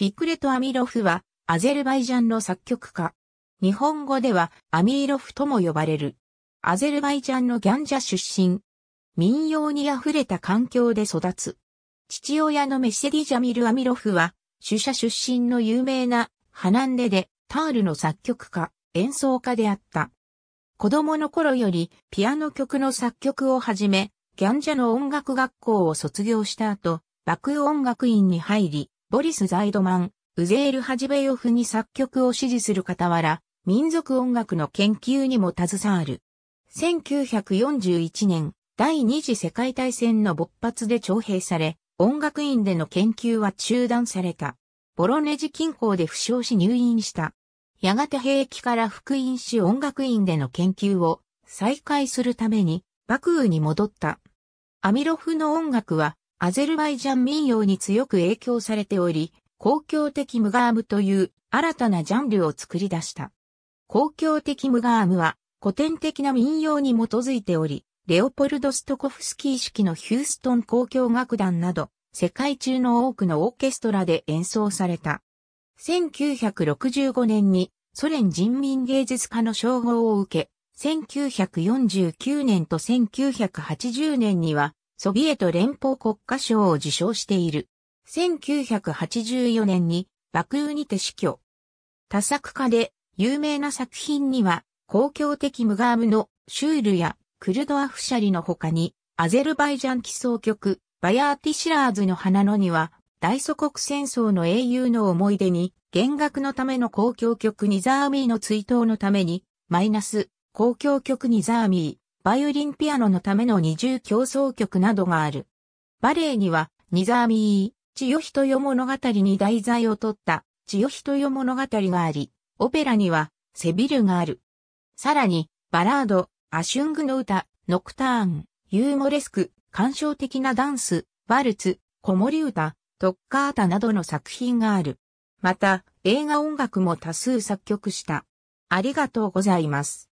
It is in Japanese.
フィクレト・アミロフは、アゼルバイジャンの作曲家。日本語では、アミーロフとも呼ばれる。アゼルバイジャンのギャンジャ出身。民謡に溢れた環境で育つ。父親のメセディ・ジャミル・アミロフは、主者出身の有名な、ハナンデで、タールの作曲家、演奏家であった。子供の頃より、ピアノ曲の作曲をはじめ、ギャンジャの音楽学校を卒業した後、バク音楽院に入り、ボリス・ザイドマン、ウゼール・ハジベヨフに作曲を支持する傍ら、民族音楽の研究にも携わる。1941年、第二次世界大戦の勃発で徴兵され、音楽院での研究は中断された。ボロネジ近郊で負傷し入院した。やがて兵役から福音し音楽院での研究を再開するために、幕府に戻った。アミロフの音楽はアゼルバイジャン民謡に強く影響されており、公共的ムガームという新たなジャンルを作り出した。公共的ムガームは古典的な民謡に基づいており、レオポルド・ストコフスキー式のヒューストン公共楽団など、世界中の多くのオーケストラで演奏された。1965年にソ連人民芸術家の称号を受け、1949年と1980年にはソビエト連邦国家賞を受賞している。1984年にバクーにて死去。多作家で有名な作品には、公共的ムガームのシュールやクルドアフシャリの他に、アゼルバイジャン起草曲、バヤーティシラーズの花野には、大祖国戦争の英雄の思い出に、減額のための公共曲ニザーミーの追悼のために、マイナス、公共曲ニザーミー。バイオリンピアノのための二重競争曲などがある。バレエには、ニザーミー、千代人よ物語に題材を取った、千代人よ物語があり、オペラには、セビルがある。さらに、バラード、アシュングの歌、ノクターン、ユーモレスク、感傷的なダンス、ワルツ、子守歌、トッカータなどの作品がある。また、映画音楽も多数作曲した。ありがとうございます。